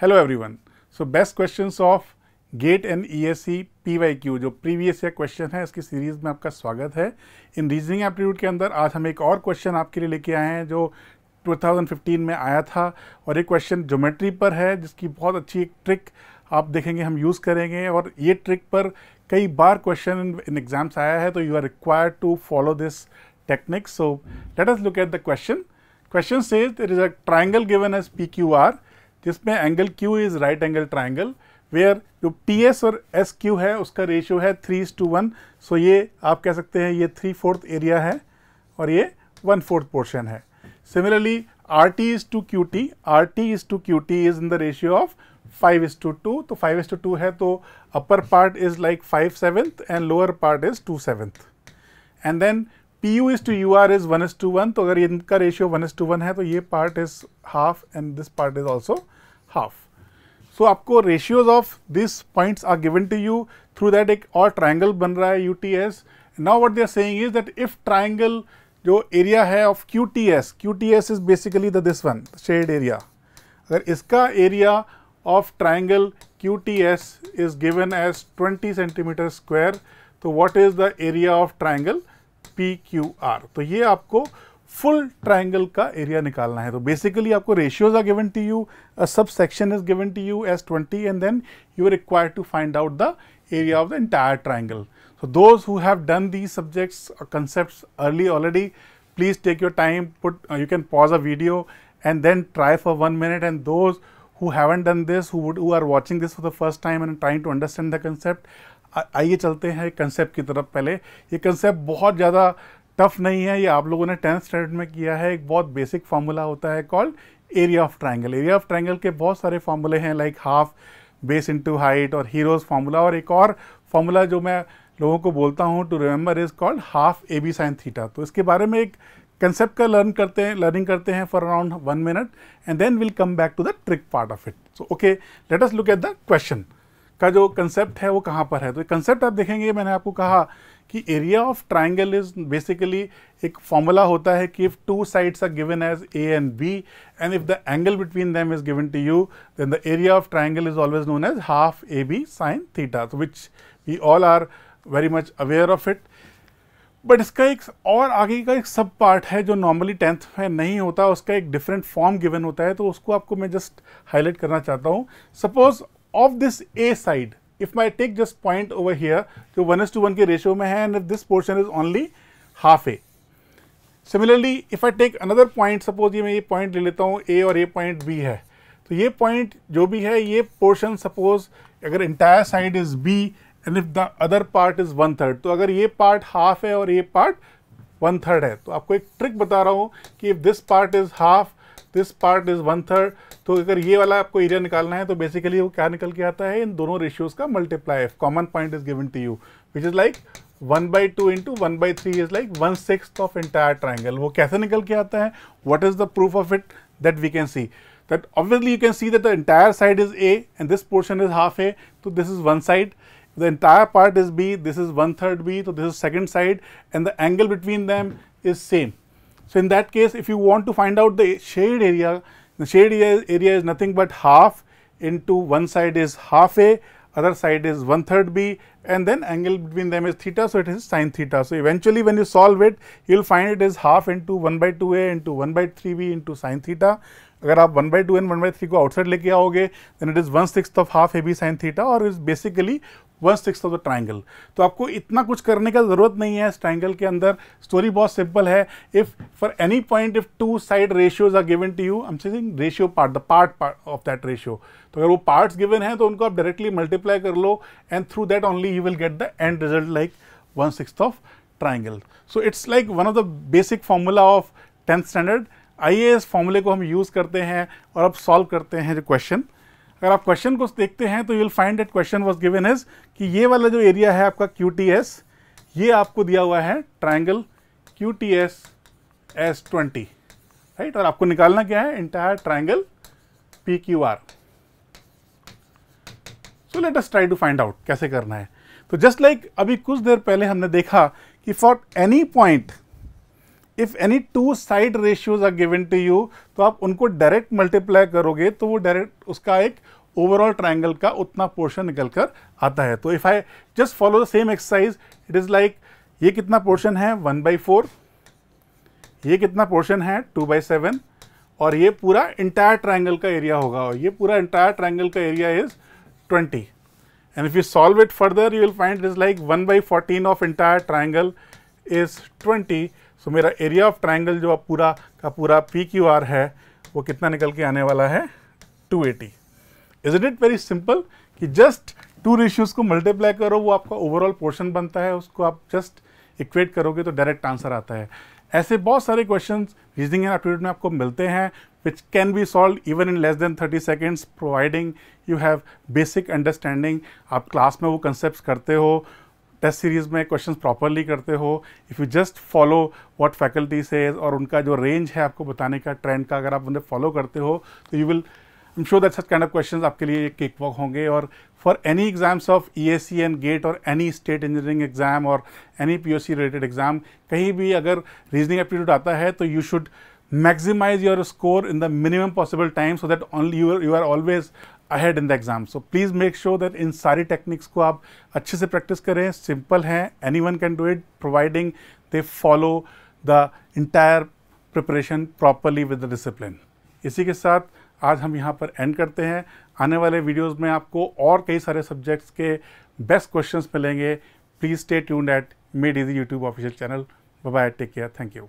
Hello everyone so best questions of GATE and ESC PYQ जो previous year question है इसकी series में आपका स्वागत है इन रीजनिंग एप्टीट्यूड के अंदर आज हम एक और क्वेश्चन आपके लिए लेके आए हैं जो 2015 में आया था और ये क्वेश्चन ज्योमेट्री पर है जिसकी बहुत अच्छी एक ट्रिक आप देखेंगे हम यूज़ करेंगे और ये ट्रिक पर कई बार क्वेश्चन इन एग्जाम्स आया है तो you are required to follow this technique so let us look at the question question says there is a triangle given as P Q R जिसमें angle Q is right angle triangle where जो P S और S Q है उसका ratio है three is to one so ये आप कह सकते हैं ये थ्री फोर्थ एरिया है और ये वन फोर्थ पोर्शन है similarly R T is to Q T R T is to Q T is in the ratio of five is to two तो फाइव इज टू टू है तो upper part is like five seventh and lower part is two seventh and then P U is to U R is one is to one तो अगर इनका ratio one is to one है तो ये part is half and this part is also half so आपको ratios of this points are given to you through that एक और triangle बन रहा है U T S now what they are is that if triangle जो area है of Q T S Q T S is basically the this one shade area अगर इसका area of triangle Q T S is given as twenty centimetre square तो what is the area of triangle P Q R तो ये आपको full triangle का area निकालना है तो बेसिकली आपको ratios are given to you sub section is given to you as twenty and then you are require to find out the area of the entire triangle so those who have done these subjects concept early already please take your time put you can pause a video and then try for one minute and those who haven't done this who are watching this for the first time and trying to understand the concept आइए चलते हैं concept की तरफ पहले ये concept बहुत ज़्यादा tough नहीं है ये आप लोगों ने टेंथ स्टैंडर्ड में किया है एक बहुत बेसिक फार्मूला होता है called area of triangle area of triangle के बहुत सारे फार्मूले हैं like half base into height और हीरोज़ फार्मूला और एक और फार्मूला जो मैं लोगों को बोलता हूँ to remember is called half A B sine theta तो इसके बारे में एक कंसेप्ट का लर्न करते हैं लर्निंग करते हैं for around one minute and then will come back to the trick part of it so okay let us look at the question का जो कंसेप्ट है वो कहाँ पर है तो कंसेप्ट आप देखेंगे मैंने आपको कहा कि area of triangle is basically एक फॉर्मूला होता है कि if two sides are given as A and B and if the angle between them is given to you then the area of triangle is always known as half A B sine theta तो which we all are very much aware of it but इसका एक और आगे का एक सब part है जो नॉर्मली टेंथ में नहीं होता उसका एक डिफरेंट फॉर्म गिवन होता है तो उसको आपको मैं जस्ट हाईलाइट करना चाहता हूँ suppose of this A side, if I take just point over here, जो वन एस टू वन के रेशियो में है and if this portion is only half A similarly if I take another point suppose ये मैं ये point ले लेता हूँ ए और ए पॉइंट बी है तो ये पॉइंट जो भी है ये पोर्शन सपोज अगर entire side is B and if the other part is one third तो अगर ये पार्ट हाफ है और ये पार्ट वन थर्ड है तो आपको एक ट्रिक बता रहा हूँ कि if this part is half this part is one third तो अगर ये वाला आपको एरिया निकालना है तो बेसिकली वो क्या निकल के आता है इन दोनों रेशियोज का multiply if common point is given to you which is like one by two into one by three is like one six of entire triangle वो कैसे निकल के आता है what is the proof of it that we can see that obviously you can see that the entire side is A and this portion is half A तो this is one side the entire part is B this is one third B तो this is second side and the angle between them is same So, in that case if you want to find out the shade area, the shade area is nothing but half into one side is half A, other side is one third B and then angle between them is theta. So, it is sine theta. So, eventually when you solve it, you will find it is half into 1 by 2 A into 1 by 3 B into sine theta. अगर आप 1 by two and one by three को outside लेके आओगे then it is is of half a b sine theta, or sine basically और one six of the triangle तो आपको इतना कुछ करने का ज़रूरत नहीं है इस ट्राइंगल के अंदर स्टोरी बहुत सिंपल है if for any point if two side ratios are given to you I M C ratio part the part of that ratio तो अगर वो पार्ट्स गिवन है तो उनको आप डायरेक्टली मल्टीप्लाई कर लो and through that only you will get the end result like one six of triangle so it's like one of the basic formula of tenth standard आइए इस फॉर्मूले को हम यूज़ करते हैं और अब सॉल्व करते हैं जो क्वेश्चन अगर आप क्वेश्चन को देखते हैं तो you'll will find that question was given is कि ये वाला जो एरिया है आपका क्यू टी एस ये आपको दिया हुआ है triangle Q T S S twenty right और आपको निकालना क्या है entire triangle P Q R so let's try to find out कैसे करना है तो जस्ट लाइक like अभी कुछ देर पहले हमने देखा कि for any point if any two side ratios are given to you तो आप उनको डायरेक्ट मल्टीप्लाई करोगे तो वो डायरेक्ट उसका एक ओवरऑल ट्राइंगल का उतना पोर्शन निकल कर आता है तो if I just follow the same exercise it is like ये कितना पोर्शन है वन बाई फोर ये कितना पोर्शन है टू बाई सेवन और ये पूरा इंटायर ट्राइंगल का एरिया होगा और ये पूरा इंटायर ट्राइंगल का area is twenty and if you solve it further you will find it is like one by fourteen of entire triangle is twenty so मेरा एरिया ऑफ ट्राइंगल जो अब पूरा का पूरा पी क्यू आर है वो कितना निकल के आने वाला है 280 eighty is it very simple कि जस्ट टू रेशियोज़ को मल्टीप्लाई करो वो आपका ओवरऑल पोर्शन बनता है उसको आप जस्ट इक्वेट करोगे तो डायरेक्ट आंसर आता है ऐसे बहुत सारे क्वेश्चन रीजनिंग एंड एप्टीट्यूड में आपको मिलते हैं which can be solve even in less than 30 seconds providing you have basic understanding आप क्लास में वो कंसेप्ट करते हो टेस्ट सीरीज़ में क्वेश्चन प्रॉपरली करते हो if you just follow what faculty says और उनका जो रेंज है आपको बताने का ट्रेंड का अगर आप उन्हें फॉलो करते हो तो you will am sure that such kind of question आपके लिए केक वॉक होंगे और for any exams of E S C and GATE और एनी स्टेट इंजीनियरिंग एग्जाम और any P O C related exam कहीं भी अगर रीजनिंग एप्टीट्यूड आता है तो you should maximise your score in the minimum possible time so that only you are always ahead in the exam so please make sure that इन सारी techniques को आप अच्छे से प्रैक्टिस करें सिंपल हैं any one can do it providing they follow the entire preparation properly with the discipline इसी के साथ आज हम यहाँ पर एंड करते हैं आने वाले वीडियोस में आपको और कई सारे सब्जेक्ट्स के बेस्ट क्वेश्चंस मिलेंगे please stay tuned at made easy YouTube official channel bye take care thank you